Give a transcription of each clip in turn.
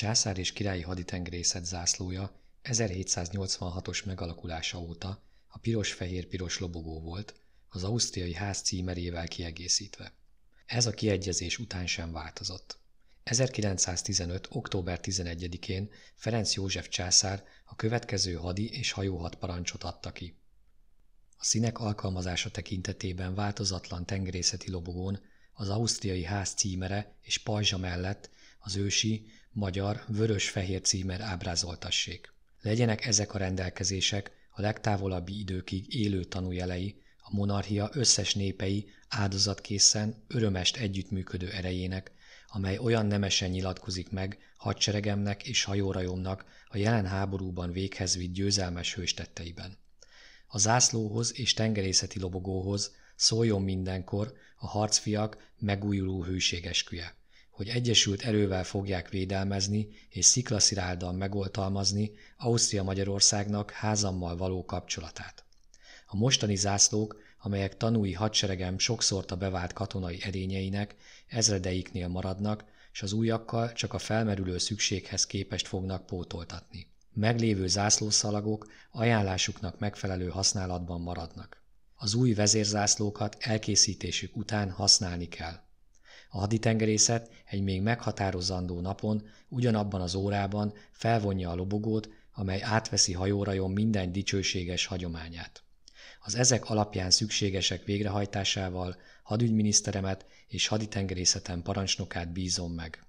császár és királyi haditengerészet zászlója 1786-os megalakulása óta a piros-fehér-piros lobogó volt, az ausztriai ház címerével kiegészítve. Ez a kiegyezés után sem változott. 1915. október 11-én Ferenc József császár a következő hadi és hajóhat parancsot adta ki. A színek alkalmazása tekintetében változatlan tengerészeti lobogón az ausztriai ház címere és pajzsa mellett az ősi magyar, vörös-fehér címer ábrázoltassék. Legyenek ezek a rendelkezések a legtávolabbi időkig élő tanújelei a monarchia összes népei áldozatkészen örömest együttműködő erejének, amely olyan nemesen nyilatkozik meg hadseregemnek és hajórajomnak a jelen háborúban véghez vitt győzelmes hőstetteiben. A zászlóhoz és tengerészeti lobogóhoz szóljon mindenkor a harcfiak megújuló hőségesküje hogy egyesült erővel fogják védelmezni és sziklaszirálddal megoltalmazni Ausztria-Magyarországnak házammal való kapcsolatát. A mostani zászlók, amelyek tanúi hadseregem sokszorta bevált katonai edényeinek, ezredeiknél maradnak, és az újakkal csak a felmerülő szükséghez képest fognak pótoltatni. Meglévő zászlószalagok ajánlásuknak megfelelő használatban maradnak. Az új vezérzászlókat elkészítésük után használni kell. A haditengerészet egy még meghatározandó napon, ugyanabban az órában felvonja a lobogót, amely átveszi hajórajon minden dicsőséges hagyományát. Az ezek alapján szükségesek végrehajtásával hadügyminiszteremet és haditengerészeten parancsnokát bízom meg.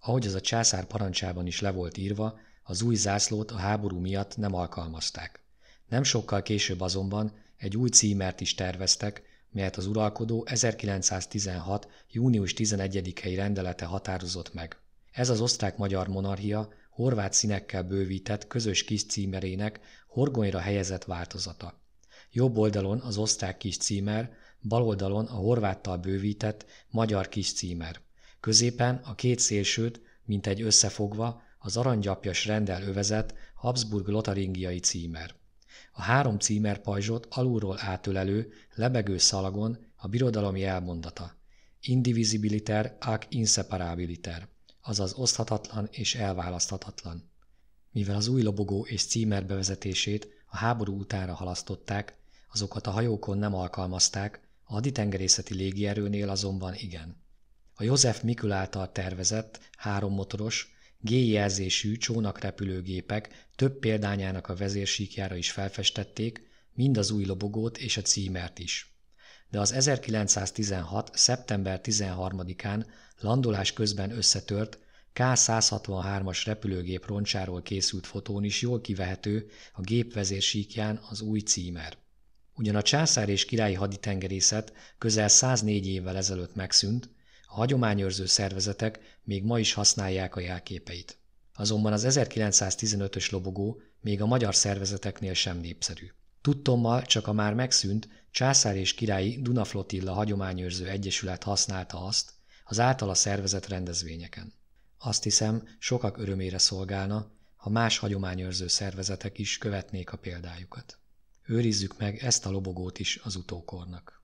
Ahogy az a császár parancsában is le volt írva, az új zászlót a háború miatt nem alkalmazták. Nem sokkal később azonban egy új címert is terveztek, melyet az uralkodó 1916. június 11-i rendelete határozott meg. Ez az osztrák-magyar monarchia horvát színekkel bővített közös kis címerének horgonyra helyezett változata. Jobb oldalon az osztrák kis címer, bal oldalon a horváttal bővített magyar kis címer. Középen a két szélsőt, mint egy összefogva, az aranygyapjas rendel övezett Habsburg lotaringiai címer. A három címer pajzsot alulról átölelő, lebegő szalagon a birodalomi elmondata. Indivisibiliter ac inseparabiliter, azaz oszthatatlan és elválaszthatatlan. Mivel az új lobogó és címer bevezetését a háború utára halasztották, azokat a hajókon nem alkalmazták, a haditengerészeti légierőnél azonban igen. A József Mikül által tervezett, hárommotoros, G-jelzésű csónakrepülőgépek több példányának a vezérsíkjára is felfestették, mind az új lobogót és a címert is. De az 1916. szeptember 13-án landolás közben összetört K-163-as repülőgép roncsáról készült fotón is jól kivehető a gépvezérsíkján az új címer. Ugyan a császár és királyi haditengerészet közel 104 évvel ezelőtt megszűnt, a hagyományőrző szervezetek még ma is használják a jelképeit. Azonban az 1915-ös lobogó még a magyar szervezeteknél sem népszerű. Tudtommal csak a már megszűnt Császár és Királyi Dunaflotilla Hagyományőrző Egyesület használta azt az általa szervezett rendezvényeken. Azt hiszem, sokak örömére szolgálna, ha más hagyományőrző szervezetek is követnék a példájukat. Őrizzük meg ezt a lobogót is az utókornak.